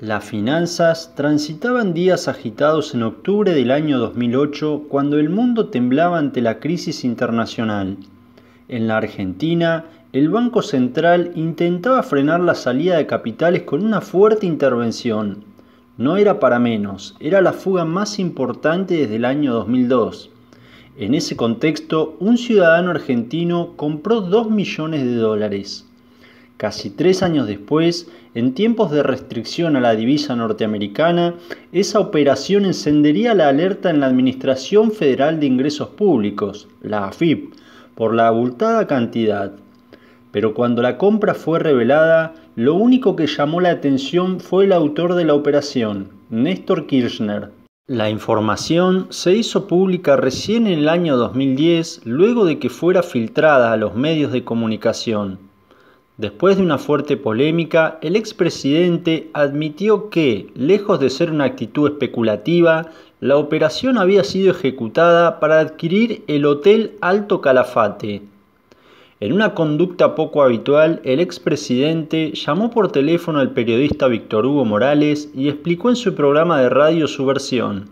Las finanzas transitaban días agitados en octubre del año 2008 cuando el mundo temblaba ante la crisis internacional. En la Argentina, el Banco Central intentaba frenar la salida de capitales con una fuerte intervención. No era para menos, era la fuga más importante desde el año 2002. En ese contexto, un ciudadano argentino compró 2 millones de dólares. Casi tres años después, en tiempos de restricción a la divisa norteamericana, esa operación encendería la alerta en la Administración Federal de Ingresos Públicos, la AFIP, por la abultada cantidad. Pero cuando la compra fue revelada, lo único que llamó la atención fue el autor de la operación, Néstor Kirchner. La información se hizo pública recién en el año 2010, luego de que fuera filtrada a los medios de comunicación. Después de una fuerte polémica, el expresidente admitió que, lejos de ser una actitud especulativa, la operación había sido ejecutada para adquirir el Hotel Alto Calafate. En una conducta poco habitual, el expresidente llamó por teléfono al periodista Víctor Hugo Morales y explicó en su programa de radio su versión.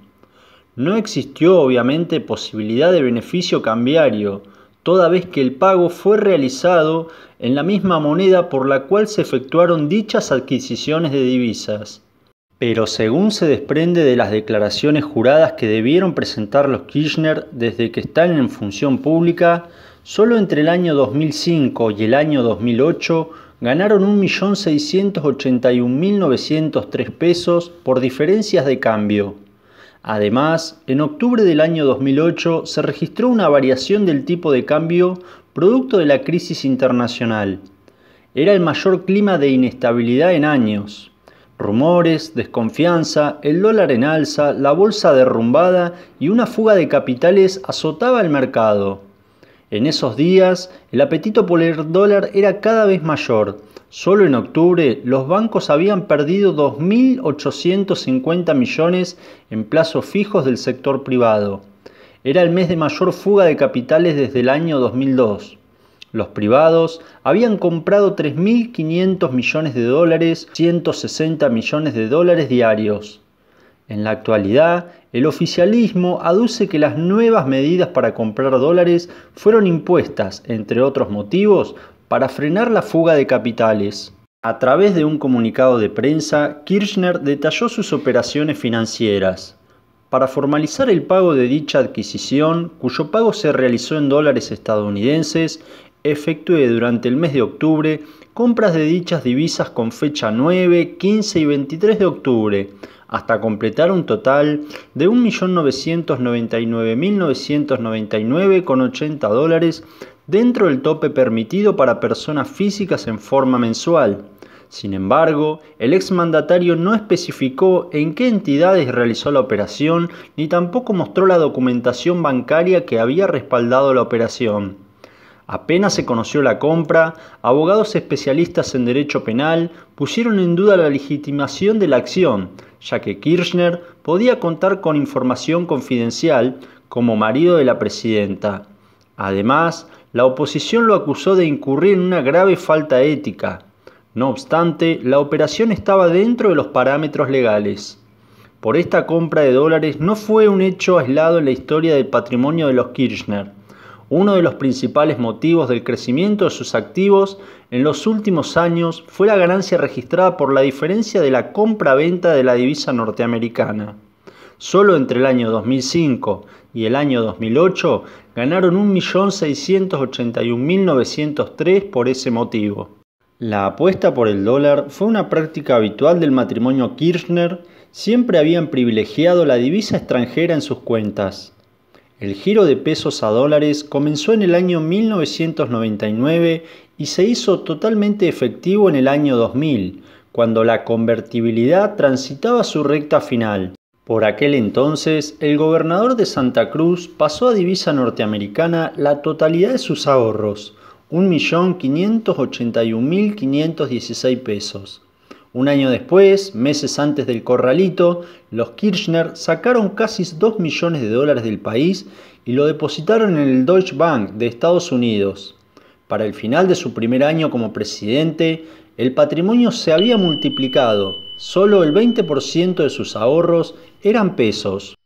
No existió obviamente posibilidad de beneficio cambiario, toda vez que el pago fue realizado en la misma moneda por la cual se efectuaron dichas adquisiciones de divisas. Pero según se desprende de las declaraciones juradas que debieron presentar los Kirchner desde que están en función pública, solo entre el año 2005 y el año 2008 ganaron 1.681.903 pesos por diferencias de cambio. Además, en octubre del año 2008 se registró una variación del tipo de cambio producto de la crisis internacional. Era el mayor clima de inestabilidad en años. Rumores, desconfianza, el dólar en alza, la bolsa derrumbada y una fuga de capitales azotaba el mercado. En esos días, el apetito por el dólar era cada vez mayor. Solo en octubre, los bancos habían perdido 2.850 millones en plazos fijos del sector privado. Era el mes de mayor fuga de capitales desde el año 2002. Los privados habían comprado 3.500 millones de dólares, 160 millones de dólares diarios. En la actualidad, el oficialismo aduce que las nuevas medidas para comprar dólares fueron impuestas, entre otros motivos, para frenar la fuga de capitales. A través de un comunicado de prensa, Kirchner detalló sus operaciones financieras. Para formalizar el pago de dicha adquisición, cuyo pago se realizó en dólares estadounidenses, efectué durante el mes de octubre compras de dichas divisas con fecha 9, 15 y 23 de octubre, hasta completar un total de 1.999.999,80 dólares dentro del tope permitido para personas físicas en forma mensual. Sin embargo, el exmandatario no especificó en qué entidades realizó la operación ni tampoco mostró la documentación bancaria que había respaldado la operación. Apenas se conoció la compra, abogados especialistas en derecho penal pusieron en duda la legitimación de la acción, ya que Kirchner podía contar con información confidencial como marido de la presidenta. Además, la oposición lo acusó de incurrir en una grave falta ética. No obstante, la operación estaba dentro de los parámetros legales. Por esta compra de dólares no fue un hecho aislado en la historia del patrimonio de los Kirchner. Uno de los principales motivos del crecimiento de sus activos en los últimos años fue la ganancia registrada por la diferencia de la compra-venta de la divisa norteamericana. Solo entre el año 2005 y el año 2008 ganaron 1.681.903 por ese motivo. La apuesta por el dólar fue una práctica habitual del matrimonio Kirchner, siempre habían privilegiado la divisa extranjera en sus cuentas. El giro de pesos a dólares comenzó en el año 1999 y se hizo totalmente efectivo en el año 2000, cuando la convertibilidad transitaba su recta final. Por aquel entonces, el gobernador de Santa Cruz pasó a divisa norteamericana la totalidad de sus ahorros, 1.581.516 pesos, un año después, meses antes del corralito, los Kirchner sacaron casi 2 millones de dólares del país y lo depositaron en el Deutsche Bank de Estados Unidos. Para el final de su primer año como presidente, el patrimonio se había multiplicado. Solo el 20% de sus ahorros eran pesos.